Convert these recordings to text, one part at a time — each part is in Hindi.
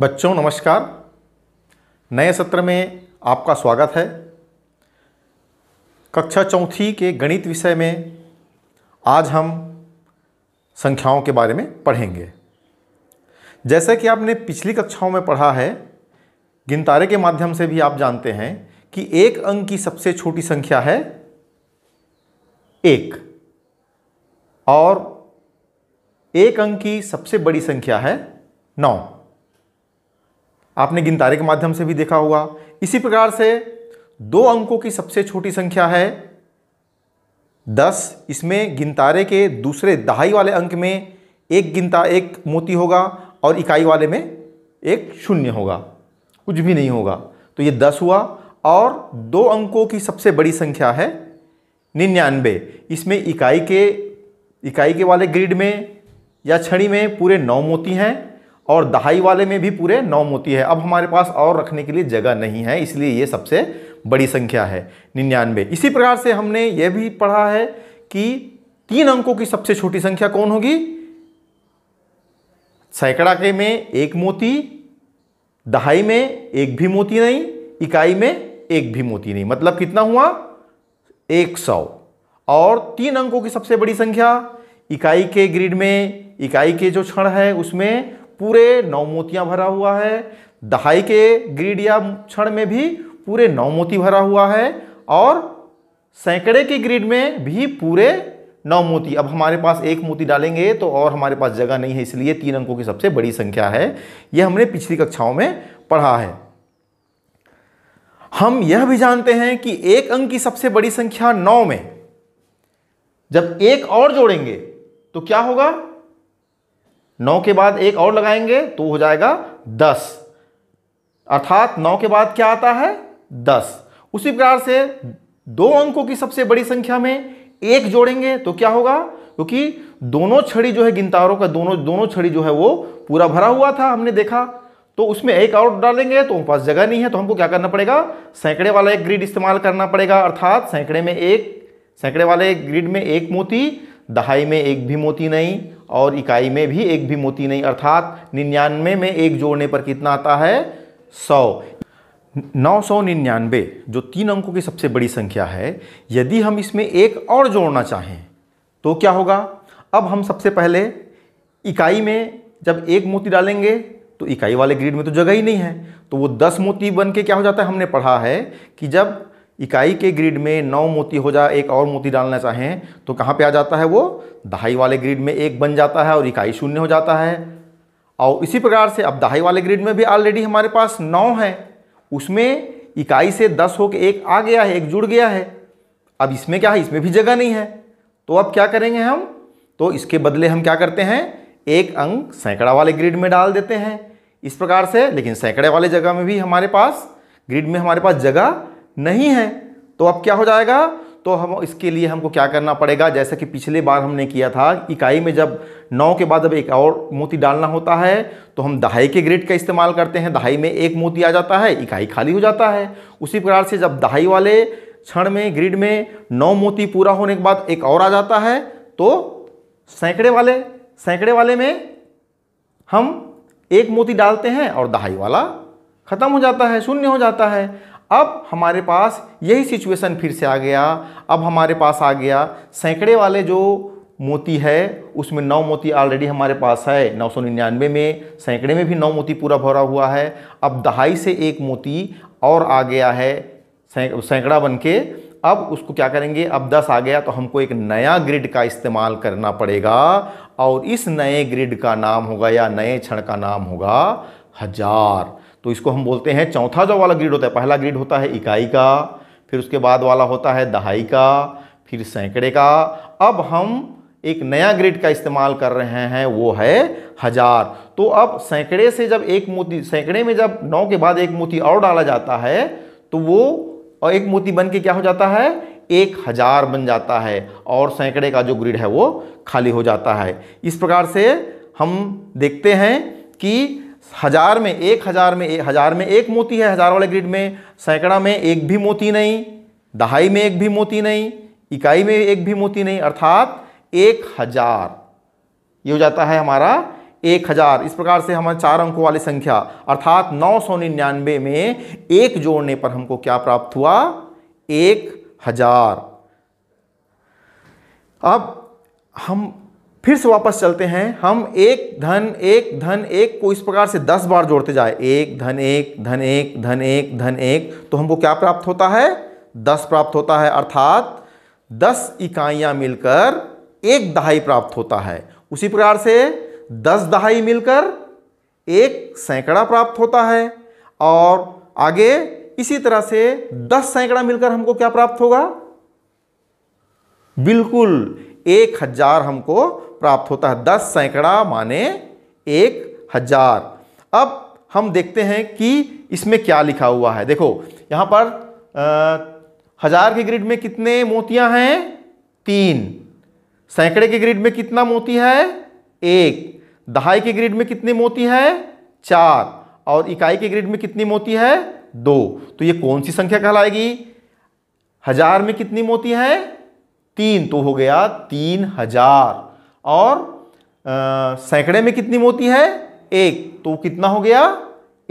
बच्चों नमस्कार नए सत्र में आपका स्वागत है कक्षा चौथी के गणित विषय में आज हम संख्याओं के बारे में पढ़ेंगे जैसा कि आपने पिछली कक्षाओं में पढ़ा है गिनतारे के माध्यम से भी आप जानते हैं कि एक अंक की सबसे छोटी संख्या है एक और एक अंक की सबसे बड़ी संख्या है नौ आपने गिनतारे के माध्यम से भी देखा होगा इसी प्रकार से दो अंकों की सबसे छोटी संख्या है दस इसमें गिनतारे के दूसरे दहाई वाले अंक में एक गिनता एक मोती होगा और इकाई वाले में एक शून्य होगा कुछ भी नहीं होगा तो ये दस हुआ और दो अंकों की सबसे बड़ी संख्या है निन्यानवे इसमें इकाई के इकाई के वाले ग्रिड में या छड़ी में पूरे नौ मोती हैं और दहाई वाले में भी पूरे नौ मोती है अब हमारे पास और रखने के लिए जगह नहीं है इसलिए ये सबसे बड़ी संख्या है निन्यानवे इसी प्रकार से हमने ये भी पढ़ा है कि तीन अंकों की सबसे छोटी संख्या कौन होगी सैकड़ा के में एक मोती दहाई में एक भी मोती नहीं इकाई में एक भी मोती नहीं मतलब कितना हुआ एक सौ और तीन अंकों की सबसे बड़ी संख्या इकाई के ग्रिड में इकाई के जो क्षण है उसमें पूरे नौ मोतियां भरा हुआ है दहाई के ग्रीड या क्षण में भी पूरे नौ मोती भरा हुआ है और सैकड़े के ग्रीड में भी पूरे नौ मोती अब हमारे पास एक मोती डालेंगे तो और हमारे पास जगह नहीं है इसलिए तीन अंकों की सबसे बड़ी संख्या है यह हमने पिछली कक्षाओं में पढ़ा है हम यह भी जानते हैं कि एक अंक की सबसे बड़ी संख्या नौ में जब एक और जोड़ेंगे तो क्या होगा नौ के बाद एक और लगाएंगे तो हो जाएगा दस अर्थात नौ के बाद क्या आता है दस उसी प्रकार से दो अंकों की सबसे बड़ी संख्या में एक जोड़ेंगे तो क्या होगा क्योंकि दोनों छड़ी जो है गिनतारों का दोनों दोनों छड़ी जो है वो पूरा भरा हुआ था हमने देखा तो उसमें एक और डालेंगे तो हमारे पास जगह नहीं है तो हमको क्या करना पड़ेगा सैकड़े वाला एक ग्रिड इस्तेमाल करना पड़ेगा अर्थात सैकड़े में एक सैकड़े वाले ग्रिड में एक मोती दहाई में एक भी मोती नहीं और इकाई में भी एक भी मोती नहीं अर्थात निन्यानवे में एक जोड़ने पर कितना आता है सौ नौ सौ निन्यानवे जो तीन अंकों की सबसे बड़ी संख्या है यदि हम इसमें एक और जोड़ना चाहें तो क्या होगा अब हम सबसे पहले इकाई में जब एक मोती डालेंगे तो इकाई वाले ग्रिड में तो जगह ही नहीं है तो वो दस मोती बन के क्या हो जाता है हमने पढ़ा है कि जब इकाई के ग्रिड में नौ मोती हो जाए एक और मोती डालना चाहें तो कहाँ पे आ जाता है वो दहाई वाले ग्रिड में एक बन जाता है और इकाई शून्य हो जाता है और इसी प्रकार से अब दहाई वाले ग्रिड में भी ऑलरेडी हमारे पास नौ है उसमें इकाई से दस होकर एक आ गया है एक जुड़ गया है अब इसमें क्या है इसमें भी जगह नहीं है तो अब क्या करेंगे हम तो इसके बदले हम क्या करते हैं एक अंक सैकड़ा वाले ग्रिड में डाल देते हैं इस प्रकार से लेकिन सैकड़े वाले जगह में भी हमारे पास ग्रिड में हमारे पास जगह नहीं है तो अब क्या हो जाएगा तो हम इसके लिए हमको क्या करना पड़ेगा जैसा कि पिछले बार हमने किया था इकाई में जब नौ के बाद अब एक और मोती डालना होता है तो हम दहाई के ग्रेड का इस्तेमाल करते हैं दहाई में एक मोती आ जाता है इकाई खाली हो जाता है उसी प्रकार से जब दहाई वाले क्षण में ग्रिड में नौ मोती पूरा होने के बाद एक और आ जाता है तो सैकड़े वाले सैकड़े वाले में हम एक मोती डालते हैं और दहाई वाला ख़त्म हो जाता है शून्य हो जाता है अब हमारे पास यही सिचुएशन फिर से आ गया अब हमारे पास आ गया सैकड़े वाले जो मोती है उसमें नौ मोती ऑलरेडी हमारे पास है नौ सौ निन्यानवे में सैकड़े में भी नौ मोती पूरा भरा हुआ है अब दहाई से एक मोती और आ गया है सैकड़ा बन के अब उसको क्या करेंगे अब दस आ गया तो हमको एक नया ग्रिड का इस्तेमाल करना पड़ेगा और इस नए ग्रिड का नाम होगा या नए क्षण का नाम होगा हज़ार तो इसको हम बोलते हैं चौथा जो वाला ग्रिड होता है पहला ग्रिड होता है इकाई का फिर उसके बाद वाला होता है दहाई का फिर सैकड़े का अब हम एक नया ग्रिड का इस्तेमाल कर रहे हैं वो है हज़ार तो अब सैकड़े से जब एक मोती सैकड़े में जब नौ के बाद एक मोती और डाला जाता है तो वो और एक मोती बन के क्या हो जाता है एक हज़ार बन जाता है और सैकड़े का जो ग्रिड है वो खाली हो जाता है इस प्रकार से हम देखते हैं कि हजार में एक हजार में एक हजार में एक मोती है हजार वाले ग्रिड में सैकड़ा में एक भी मोती नहीं दहाई में एक भी मोती नहीं इकाई में एक भी मोती नहीं अर्थात एक हजार ये हो जाता है हमारा एक हजार इस प्रकार से हमारे चार अंकों वाली संख्या अर्थात नौ सौ निन्यानवे में एक जोड़ने पर हमको क्या प्राप्त हुआ एक हजार अब हम फिर से वापस चलते हैं हम एक धन एक धन एक को इस प्रकार से दस बार जोड़ते जाए एक धन एक धन एक धन एक धन एक तो हमको क्या प्राप्त होता है दस प्राप्त होता है अर्थात दस इकाइयां मिलकर एक दहाई प्राप्त होता है उसी प्रकार से दस दहाई मिलकर एक सैकड़ा प्राप्त होता है और आगे इसी तरह से दस सैकड़ा मिलकर हमको क्या प्राप्त होगा बिल्कुल एक हजार हमको प्राप्त होता है दस सैकड़ा माने एक हजार अब हम देखते हैं कि इसमें क्या लिखा हुआ है देखो यहाँ पर आ, हजार के ग्रिड में कितने मोतियाँ हैं तीन सैकड़े के ग्रिड में कितना मोती है एक दहाई के ग्रिड में कितने मोती है चार और इकाई के ग्रिड में कितनी मोती है दो तो ये कौन सी संख्या कहलाएगी हजार में कितनी मोती है तीन तो हो गया तीन हजार और सैकड़े में कितनी मोती है एक तो कितना हो गया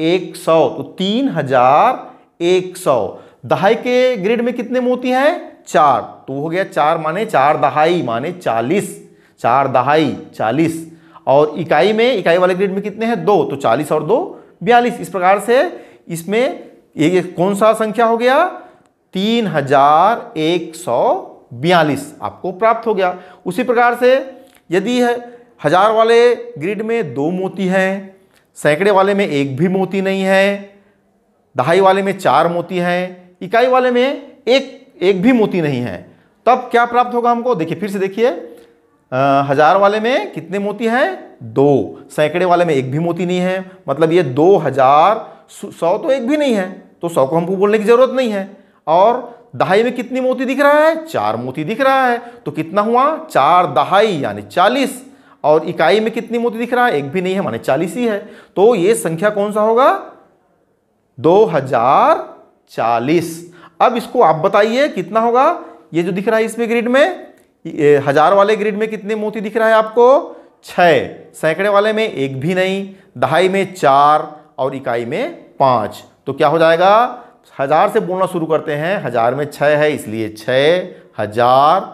एक सौ तो तीन हजार एक सौ दहाई के ग्रेड में कितने मोती हैं चार तो हो गया चार माने चार दहाई माने चालीस चार दहाई चालीस और इकाई में इकाई वाले ग्रेड में कितने हैं दो तो चालीस और दो बयालीस इस प्रकार से इसमें ये कौन सा संख्या हो गया तीन हजार एक सौ बयालीस आपको प्राप्त हो गया उसी प्रकार से यदि है हजार वाले ग्रिड में दो मोती हैं सैकड़े वाले में एक भी मोती नहीं है दहाई वाले में चार मोती हैं इकाई वाले में एक एक भी मोती नहीं है तब क्या प्राप्त होगा हमको देखिए फिर से देखिए हजार वाले में कितने मोती हैं दो सैकड़े वाले में एक भी मोती नहीं है मतलब ये दो हजार सौ तो एक भी नहीं है तो सौ को हमको बोलने की ज़रूरत नहीं है और दहाई में कितनी मोती दिख रहा है चार मोती दिख रहा है तो कितना हुआ चार दहाई यानी चालीस और इकाई में कितनी मोती दिख रहा है एक भी नहीं है माने चालीस ही है तो ये संख्या कौन सा होगा दो हजार चालीस अब इसको आप बताइए कितना होगा ये जो दिख रहा है इसमें ग्रिड में हजार वाले ग्रिड में कितने मोती दिख रहा है आपको छः सैकड़े वाले में एक भी नहीं दहाई में चार और इकाई में पाँच तो क्या हो जाएगा हज़ार से बोलना शुरू करते हैं हज़ार में छः है इसलिए छः हज़ार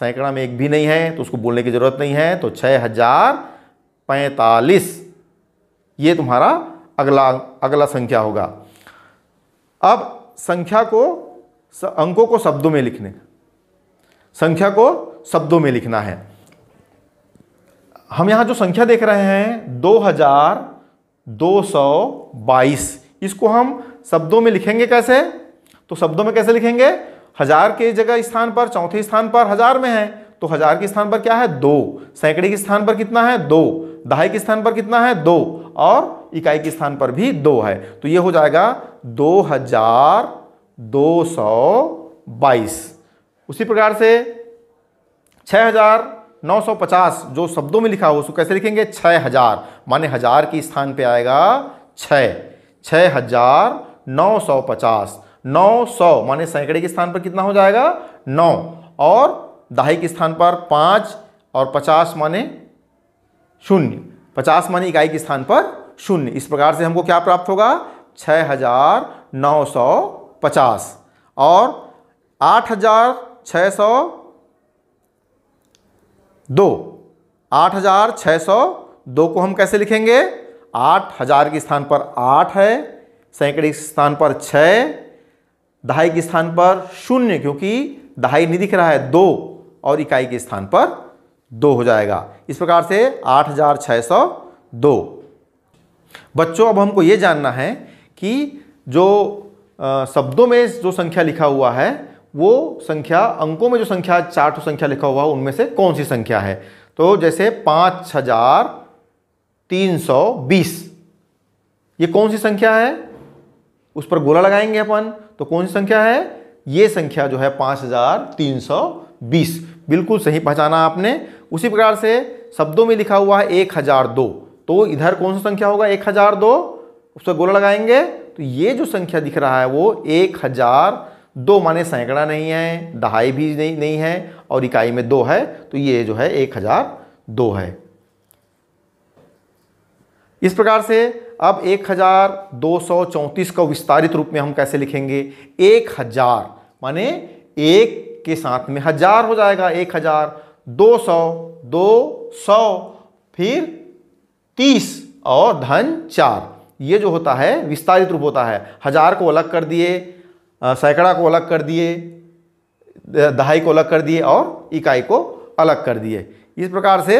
सैकड़ा में एक भी नहीं है तो उसको बोलने की ज़रूरत नहीं है तो छः हज़ार पैंतालीस ये तुम्हारा अगला अगला संख्या होगा अब संख्या को अंकों को शब्दों में लिखने संख्या को शब्दों में लिखना है हम यहां जो संख्या देख रहे हैं दो हज़ार दो सौ बाईस इसको हम शब्दों में लिखेंगे कैसे तो शब्दों में कैसे लिखेंगे हजार के जगह स्थान पर चौथे स्थान पर हजार में है तो हजार के स्थान पर क्या है दो सैकड़े के स्थान पर कितना है दो दहाई के स्थान पर कितना है दो और इकाई के स्थान पर भी दो है तो ये हो जाएगा दो हजार दो सौ बाईस उसी प्रकार से छ हजार नौ सौ पचास जो शब्दों में लिखा हो उसको कैसे लिखेंगे छह हजार माने हजार के स्थान पर आएगा छ हजार 950 900 माने सैकड़े के स्थान पर कितना हो जाएगा 9 और दहाई के स्थान पर पाँच और 50 माने शून्य 50 माने इकाई के स्थान पर शून्य इस प्रकार से हमको क्या प्राप्त होगा 6950 और 8600 दो आठ हजार छः सौ दो को हम कैसे लिखेंगे आठ हजार के स्थान पर आठ है सैकड़े स्थान पर छः दहाई के स्थान पर शून्य क्योंकि दहाई नहीं दिख रहा है दो और इकाई के स्थान पर दो हो जाएगा इस प्रकार से आठ हजार छः सौ दो बच्चों अब हमको ये जानना है कि जो आ, शब्दों में जो संख्या लिखा हुआ है वो संख्या अंकों में जो संख्या चार संख्या लिखा हुआ है उनमें से कौन सी संख्या है तो जैसे पाँच हजार तीन सौ बीस ये कौन सी संख्या है उस पर गोला लगाएंगे अपन तो कौन सी संख्या है ये संख्या जो है पाँच हजार तीन सौ बीस बिल्कुल सही पहचाना आपने उसी प्रकार से शब्दों में लिखा हुआ है एक हजार दो तो इधर कौन सी संख्या होगा एक हजार दो उस पर गोला लगाएंगे तो ये जो संख्या दिख रहा है वो एक हजार दो माने सैकड़ा नहीं है दहाई भी नहीं नहीं है और इकाई में दो है तो ये जो है एक हजार दो है इस प्रकार से अब एक हजार दो सौ चौंतीस को विस्तारित रूप में हम कैसे लिखेंगे एक हजार माने एक के साथ में हजार हो जाएगा एक हजार दो सौ दो सौ फिर तीस और धन चार ये जो होता है विस्तारित रूप होता है हजार को अलग कर दिए सैकड़ा को अलग कर दिए दहाई को अलग कर दिए और इकाई को अलग कर दिए इस प्रकार से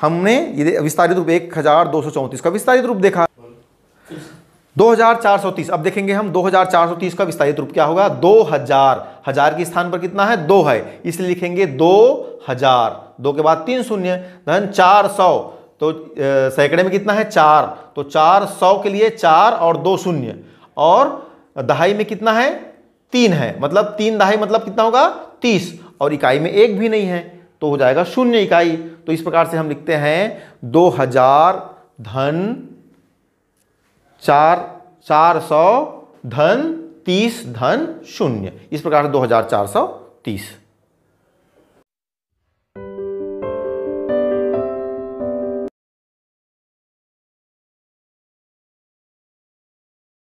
हमने ये विस्तारित रूप एक हजार दो सौ चौंतीस का विस्तारित रूप देखा दो हजार चार सौ तीस अब देखेंगे हम दो हजार चार सौ तीस का विस्तारित रूप क्या होगा दो हजार हजार के स्थान पर कितना है दो है इसलिए लिखेंगे दो हजार दो के बाद तीन शून्य धन चार सौ तो सैकड़े में कितना है चार तो चार सौ के लिए चार और दो शून्य और दहाई में कितना है तीन है मतलब तीन दहाई मतलब कितना होगा तीस और इकाई में एक भी नहीं है तो हो जाएगा शून्य इकाई तो इस प्रकार से हम लिखते हैं दो हजार धन चार चार सौ धन तीस धन शून्य इस प्रकार से दो हजार चार सौ तीस